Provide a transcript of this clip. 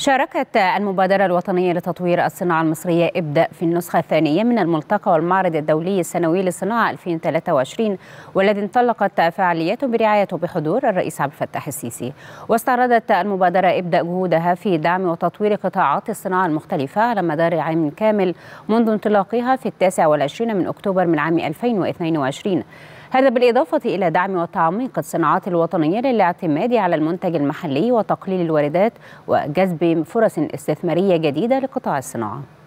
شاركت المبادرة الوطنية لتطوير الصناعة المصرية ابدأ في النسخة الثانية من الملتقى والمعرض الدولي السنوي للصناعة 2023 والذي انطلقت فعاليته برعاية بحضور الرئيس عبد الفتاح السيسي واستعرضت المبادرة ابدأ جهودها في دعم وتطوير قطاعات الصناعة المختلفة على مدار عام كامل منذ انطلاقها في التاسع والعشرين من أكتوبر من عام 2022 هذا بالإضافة إلى دعم وتعميق الصناعات الوطنية للاعتماد على المنتج المحلي وتقليل الواردات وجذب فرص استثمارية جديدة لقطاع الصناعة